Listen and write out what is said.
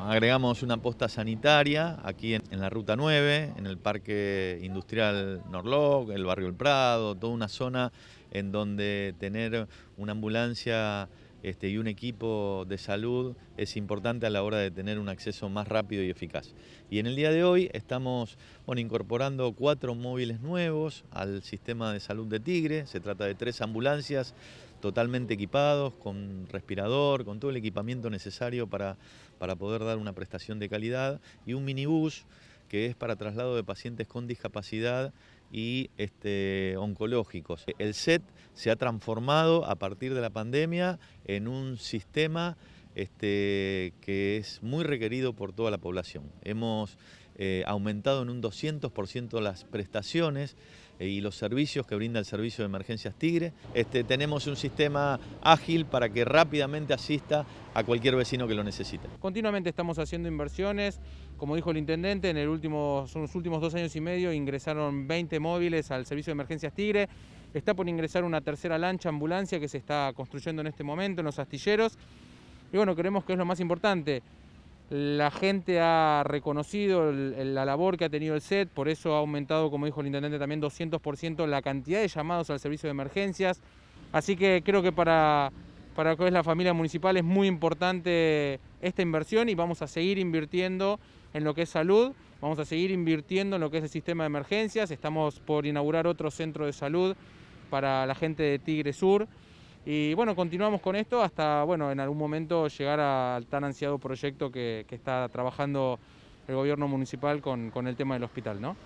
Agregamos una posta sanitaria aquí en, la Ruta 9, en el Parque Industrial norlog el Barrio El Prado, toda una zona en donde tener una ambulancia este, y un equipo de salud es importante a la hora de tener un acceso más rápido y eficaz. Y en el día de hoy estamos incorporando cuatro móviles nuevos al sistema de salud de Tigre. Se trata de tres ambulancias totalmente equipados, con respirador, con todo el equipamiento necesario para, para poder dar una prestación de calidad y un minibús que es para traslado de pacientes con discapacidad y este, oncológicos. El SET se ha transformado a partir de la pandemia en un sistema este, que es muy requerido por toda la población. Hemos eh, aumentado en un 200% las prestaciones, eh, y los servicios que brinda el Servicio de Emergencias Tigre. Este, tenemos un sistema ágil para que rápidamente asista a cualquier vecino que lo necesite. Continuamente estamos haciendo inversiones. Como dijo el intendente, en, el último, en los últimos dos años y medio ingresaron 20 móviles al Servicio de Emergencias Tigre. Está por ingresar una tercera lancha ambulancia que se está construyendo en este momento en los astilleros. Y bueno, creemos que es lo más importante la gente ha reconocido la labor que ha tenido el SET, por eso ha aumentado, como dijo el intendente, también 200% la cantidad de llamados al servicio de emergencias. Así que creo que para, para que es la familia municipal es muy importante esta inversión y vamos a seguir invirtiendo en lo que es salud, vamos a seguir invirtiendo en lo que es el sistema de emergencias, estamos por inaugurar otro centro de salud para la gente de Tigre Sur. Y bueno, continuamos con esto hasta, bueno, en algún momento llegar al tan ansiado proyecto que, está trabajando el gobierno municipal con, con el tema del hospital, ¿no?